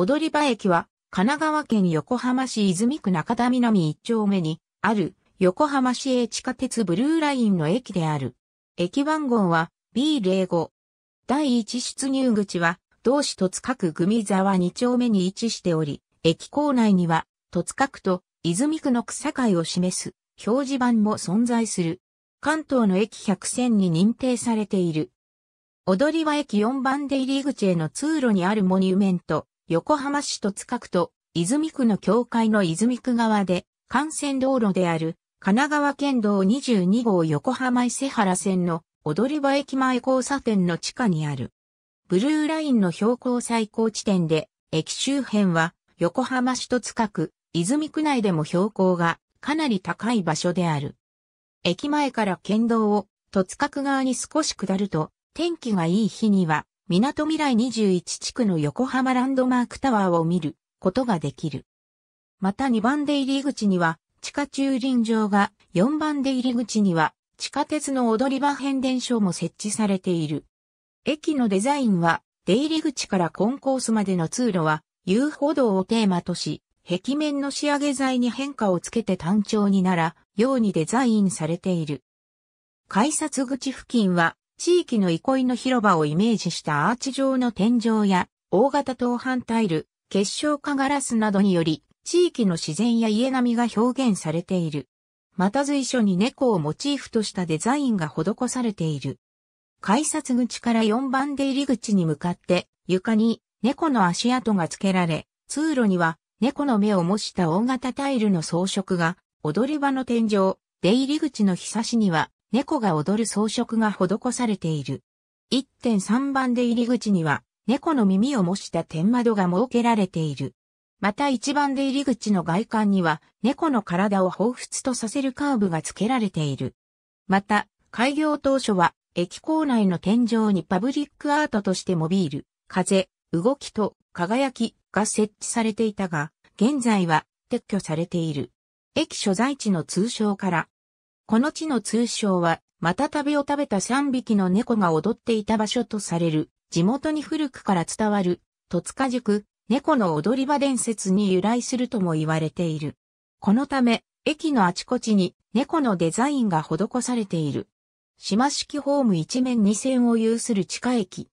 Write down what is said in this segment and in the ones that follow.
踊り場駅は、神奈川県横浜市泉区中田南一丁目に、ある、横浜市営地下鉄ブルーラインの駅である。駅番号は B05。第一出入口は、同市戸塚区組沢二丁目に位置しており、駅構内には、戸塚区と泉区の草会を示す表示板も存在する。関東の駅100選に認定されている。踊り場駅4番出入り口への通路にあるモニュメント、横浜市戸塚区と泉区の境界の泉区側で、幹線道路である神奈川県道22号横浜伊勢原線の踊り場駅前交差点の地下にある。ブルーラインの標高最高地点で、駅周辺は横浜市戸塚区、泉区内でも標高がかなり高い場所である。駅前から県道を戸塚区側に少し下ると、天気がいい日には港未来21地区の横浜ランドマークタワーを見ることができる。また2番出入り口には地下駐輪場が4番出入り口には地下鉄の踊り場変電所も設置されている。駅のデザインは出入り口からコンコースまでの通路は遊歩道をテーマとし、壁面の仕上げ材に変化をつけて単調になら、ようにデザインされている。改札口付近は地域の憩いの広場をイメージしたアーチ状の天井や大型等半タイル、結晶化ガラスなどにより地域の自然や家並みが表現されている。また随所に猫をモチーフとしたデザインが施されている。改札口から4番出入り口に向かって床に猫の足跡が付けられ、通路には猫の目を模した大型タイルの装飾が踊り場の天井、出入り口のひさしには猫が踊る装飾が施されている。1.3番で入り口には、猫の耳を模した天窓が設けられている。また1番で入り口の外観には、猫の体を彷彿とさせるカーブが付けられている。また、開業当初は、駅構内の天井にパブリックアートとしてモビール、風、動きと輝きが設置されていたが、現在は撤去されている。駅所在地の通称からこの地の通称は、また食べを食べた3匹の猫が踊っていた場所とされる、地元に古くから伝わる、戸塚塾、猫の踊り場伝説に由来するとも言われている。このため、駅のあちこちに猫のデザインが施されている。島式ホーム一面二線を有する地下駅。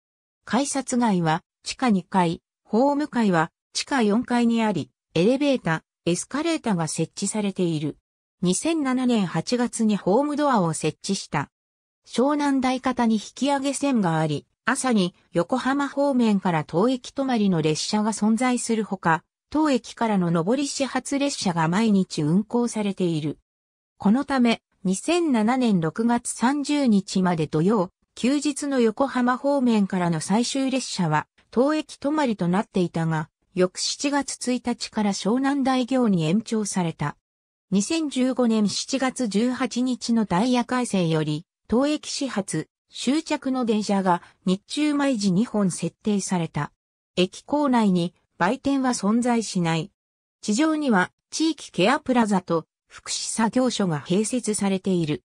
改札街は地下2階、ホーム階は地下4階にあり、エレベータ、エスカレータが設置されている。2007年8月にホームドアを設置した。湘南台方に引き上げ線があり、朝に横浜方面から当駅止まりの列車が存在するほか、当駅からの上り始発列車が毎日運行されている。このため、2007年6月30日まで土曜、休日の横浜方面からの最終列車は、当駅止まりとなっていたが、翌7月1日から湘南大行に延長された。2015年7月18日のダイヤ改正より、当駅始発、終着の電車が日中毎時2本設定された。駅構内に売店は存在しない。地上には地域ケアプラザと福祉作業所が併設されている。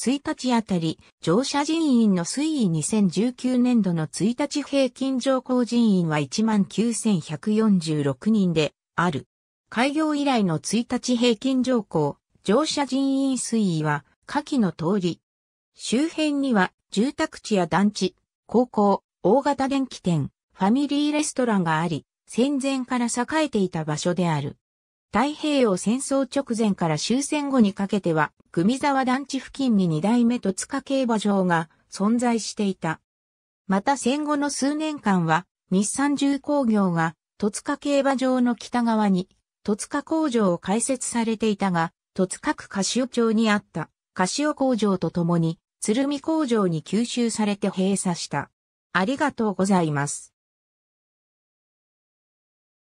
1日あたり乗車人員の推移2019年度の1日平均乗降人員は19,146人である。開業以来の1日平均乗降、乗車人員推移は下記の通り。周辺には住宅地や団地、高校、大型電気店、ファミリーレストランがあり、戦前から栄えていた場所である。太平洋戦争直前から終戦後にかけては、組沢団地付近に二代目戸塚競馬場が存在していた。また戦後の数年間は、日産重工業が戸塚競馬場の北側に戸塚工場を開設されていたが、戸塚区柏町にあった柏工場とともに、鶴見工場に吸収されて閉鎖した。ありがとうございます。